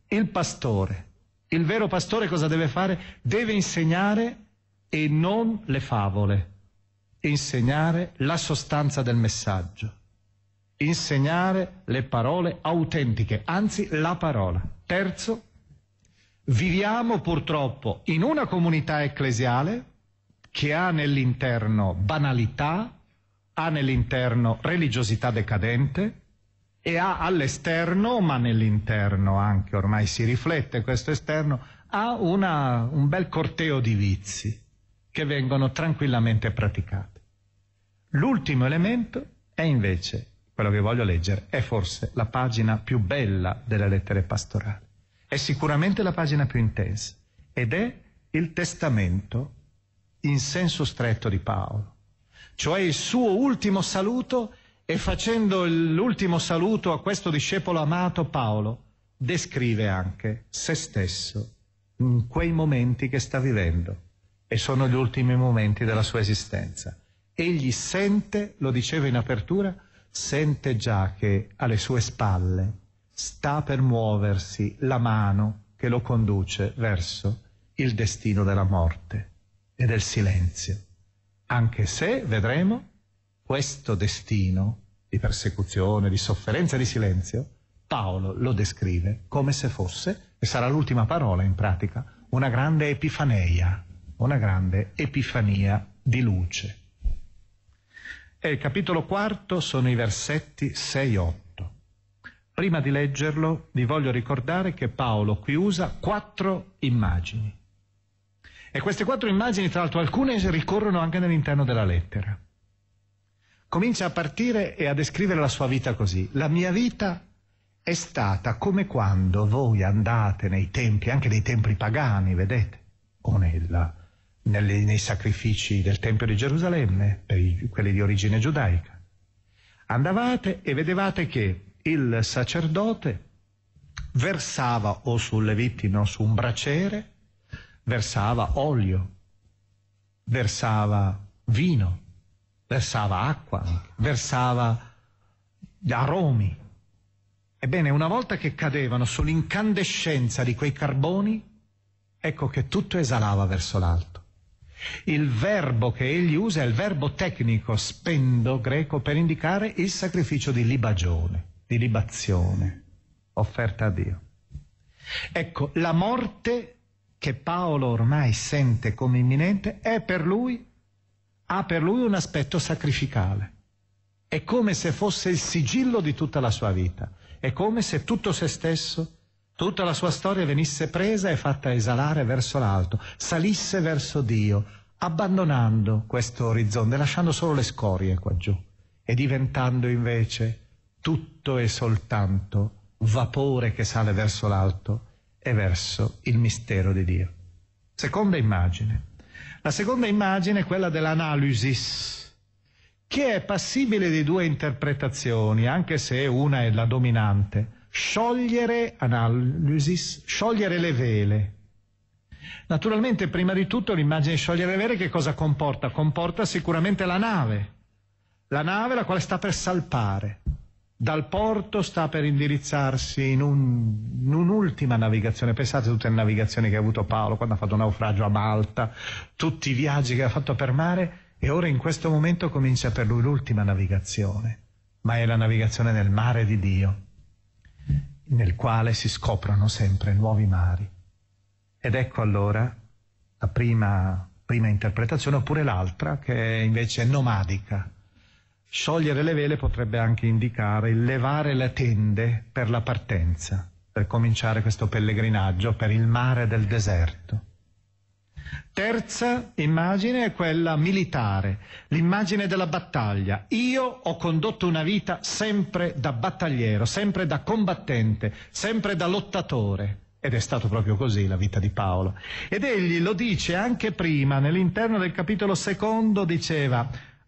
il pastore. Il vero pastore cosa deve fare? Deve insegnare e non le favole. Insegnare la sostanza del messaggio. Insegnare le parole autentiche, anzi la parola. Terzo, Viviamo purtroppo in una comunità ecclesiale che ha nell'interno banalità, ha nell'interno religiosità decadente e ha all'esterno, ma nell'interno anche, ormai si riflette questo esterno, ha una, un bel corteo di vizi che vengono tranquillamente praticati. L'ultimo elemento è invece, quello che voglio leggere, è forse la pagina più bella delle lettere pastorali. È sicuramente la pagina più intensa ed è il testamento in senso stretto di Paolo, cioè il suo ultimo saluto e facendo l'ultimo saluto a questo discepolo amato Paolo descrive anche se stesso in quei momenti che sta vivendo e sono gli ultimi momenti della sua esistenza. Egli sente, lo dicevo in apertura, sente già che alle sue spalle sta per muoversi la mano che lo conduce verso il destino della morte e del silenzio. Anche se, vedremo, questo destino di persecuzione, di sofferenza e di silenzio, Paolo lo descrive come se fosse, e sarà l'ultima parola in pratica, una grande epifaneia, una grande epifania di luce. E il capitolo quarto sono i versetti 6-8. Prima di leggerlo vi voglio ricordare che Paolo qui usa quattro immagini. E queste quattro immagini, tra l'altro alcune ricorrono anche nell'interno della lettera. Comincia a partire e a descrivere la sua vita così. La mia vita è stata come quando voi andate nei templi, anche nei templi pagani, vedete, o nella, nelle, nei sacrifici del Tempio di Gerusalemme, per i, quelli di origine giudaica. Andavate e vedevate che il sacerdote versava o sulle vittime o su un braciere, versava olio, versava vino, versava acqua, versava aromi. Ebbene, una volta che cadevano sull'incandescenza di quei carboni, ecco che tutto esalava verso l'alto. Il verbo che egli usa è il verbo tecnico, spendo greco, per indicare il sacrificio di libagione di libazione offerta a Dio. Ecco, la morte che Paolo ormai sente come imminente è per lui, ha per lui un aspetto sacrificale. È come se fosse il sigillo di tutta la sua vita. È come se tutto se stesso, tutta la sua storia venisse presa e fatta esalare verso l'alto, salisse verso Dio, abbandonando questo orizzonte, lasciando solo le scorie qua giù e diventando invece tutto e soltanto vapore che sale verso l'alto e verso il mistero di Dio. Seconda immagine. La seconda immagine è quella dell'analysis, che è passibile di due interpretazioni, anche se una è la dominante. Sciogliere, analysis, sciogliere le vele. Naturalmente, prima di tutto, l'immagine di sciogliere le vele che cosa comporta? Comporta sicuramente la nave, la nave la quale sta per salpare dal porto sta per indirizzarsi in, un, in, un'ultima navigazione. Pensate tutte le navigazioni che ha avuto Paolo quando ha fatto un naufragio a Malta, tutti i viaggi che ha fatto per mare e ora in questo momento comincia per lui l'ultima navigazione, ma è la navigazione nel mare di Dio, nel quale si scoprono sempre nuovi mari. Ed ecco allora la prima, prima interpretazione, oppure l'altra che è invece nomadica Sciogliere le vele potrebbe anche indicare il levare le tende per la partenza, per cominciare questo pellegrinaggio per il mare del deserto. Terza immagine è quella militare, l'immagine della battaglia. Io ho condotto una vita sempre da battagliero, sempre da combattente, sempre da lottatore. Ed è stato proprio così la vita di Paolo. Ed egli lo dice anche prima, nell'interno del capitolo secondo, diceva,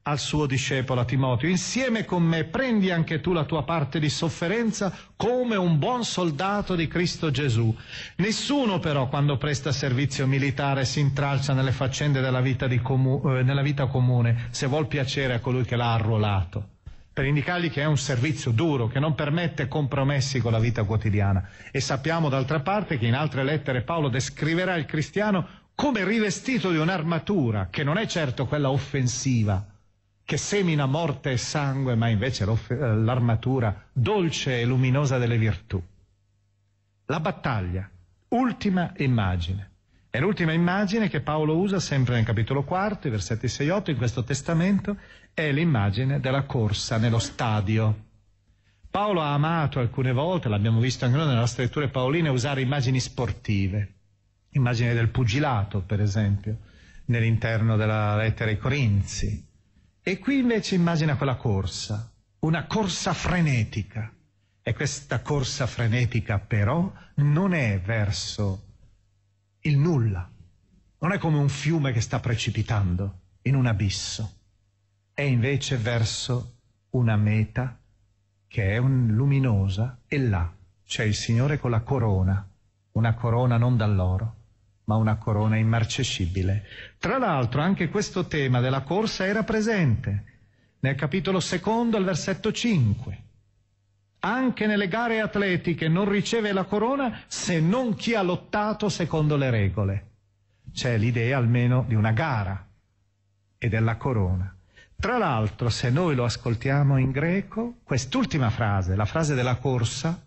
al suo discepolo a Timoteo, insieme con me prendi anche tu la tua parte di sofferenza come un buon soldato di Cristo Gesù. Nessuno però quando presta servizio militare si intralcia nelle faccende della vita, comu- eh, nella vita comune, se vuol piacere a colui che l'ha arruolato per indicargli che è un servizio duro, che non permette compromessi con la vita quotidiana. E sappiamo d'altra parte che in altre lettere Paolo descriverà il cristiano come rivestito di un'armatura, che non è certo quella offensiva, che semina morte e sangue, ma invece l'armatura dolce e luminosa delle virtù. La battaglia, ultima immagine. È l'ultima immagine che Paolo usa sempre nel capitolo quarto, versetti 6-8, in questo testamento, è l'immagine della corsa nello stadio. Paolo ha amato alcune volte, l'abbiamo visto anche noi nelle nostre letture paoline, usare immagini sportive, Immagine del pugilato, per esempio, nell'interno della lettera ai Corinzi, e qui invece immagina quella corsa, una corsa frenetica. E questa corsa frenetica però non è verso il nulla, non è come un fiume che sta precipitando in un abisso, è invece verso una meta che è un luminosa e là c'è il Signore con la corona, una corona non dall'oro, ma una corona immarcescibile. Tra l'altro anche questo tema della corsa era presente nel capitolo secondo al versetto 5. Anche nelle gare atletiche non riceve la corona se non chi ha lottato secondo le regole. C'è l'idea almeno di una gara e della corona. Tra l'altro, se noi lo ascoltiamo in greco, quest'ultima frase, la frase della corsa,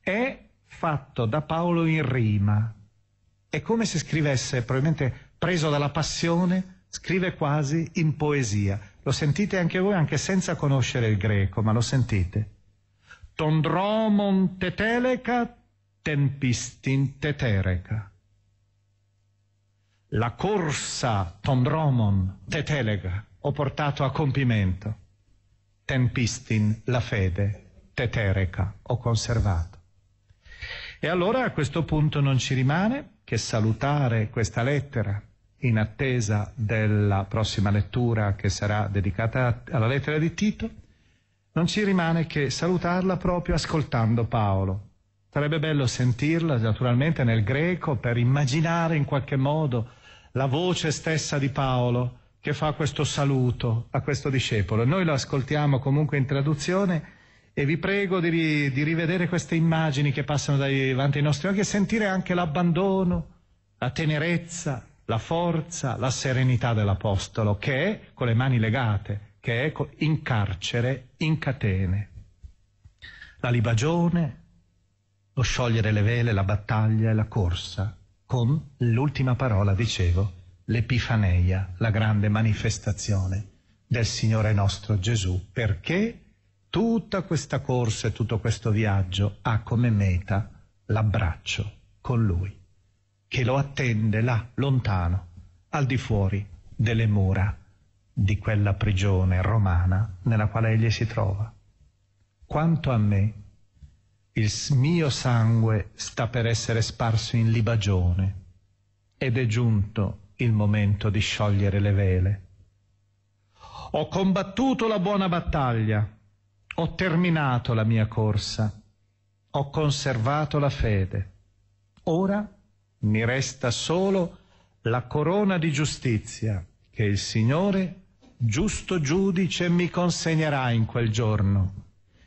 è fatto da Paolo in rima, è come se scrivesse, probabilmente preso dalla passione, scrive quasi in poesia. Lo sentite anche voi, anche senza conoscere il greco, ma lo sentite. Tondromon teteleca tempistin tetereca. La corsa tondromon teteleca ho portato a compimento. Tempistin la fede tetereca ho conservato. E allora a questo punto non ci rimane che salutare questa lettera in attesa della prossima lettura che sarà dedicata alla lettera di Tito, non ci rimane che salutarla proprio ascoltando Paolo. Sarebbe bello sentirla naturalmente nel greco per immaginare in qualche modo la voce stessa di Paolo che fa questo saluto a questo discepolo. Noi lo ascoltiamo comunque in traduzione e vi prego di, di, rivedere queste immagini che passano davanti ai nostri occhi e sentire anche l'abbandono, la tenerezza, la forza, la serenità dell'Apostolo, che è con le mani legate, che è in carcere, in catene. La libagione, lo sciogliere le vele, la battaglia e la corsa, con l'ultima parola, dicevo, l'Epifaneia, la grande manifestazione del Signore nostro Gesù, perché Tutta questa corsa e tutto questo viaggio ha come meta l'abbraccio con lui, che lo attende là, lontano, al di fuori delle mura di quella prigione romana nella quale egli si trova. Quanto a me, il mio sangue sta per essere sparso in libagione ed è giunto il momento di sciogliere le vele. Ho combattuto la buona battaglia, ho terminato la mia corsa, ho conservato la fede. Ora mi resta solo la corona di giustizia che il Signore, giusto giudice, mi consegnerà in quel giorno,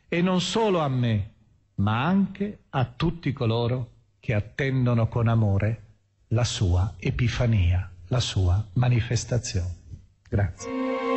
e non solo a me, ma anche a tutti coloro che attendono con amore la sua epifania, la sua manifestazione. Grazie.